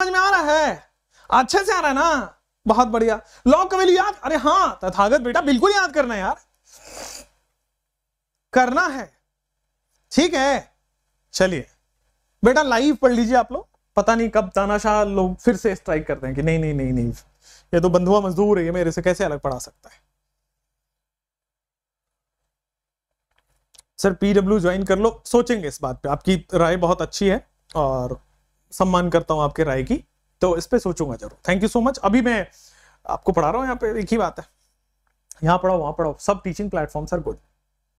समझ में आ रहा है अच्छे से आ रहा है ना बहुत बढ़िया लॉ कवेली याद अरे हाँ तथागत बेटा बिल्कुल याद करना यार करना है ठीक है चलिए बेटा लाइव पढ़ लीजिए आप लोग पता नहीं कब तानाशाह लोग फिर से स्ट्राइक करते हैं कि नहीं नहीं नहीं नहीं ये तो बंधुआ मजदूर है ये मेरे से कैसे अलग पढ़ा सकता है सर पीडब्ल्यू ज्वाइन कर लो सोचेंगे इस बात पे आपकी राय बहुत अच्छी है और सम्मान करता हूँ आपके राय की तो इस पर सोचूंगा जरूर थैंक यू सो मच अभी मैं आपको पढ़ा रहा हूँ यहाँ पे एक ही बात है यहाँ पढ़ाओ वहाँ पढ़ाओ सब टीचिंग प्लेटफॉर्म्स आर गुड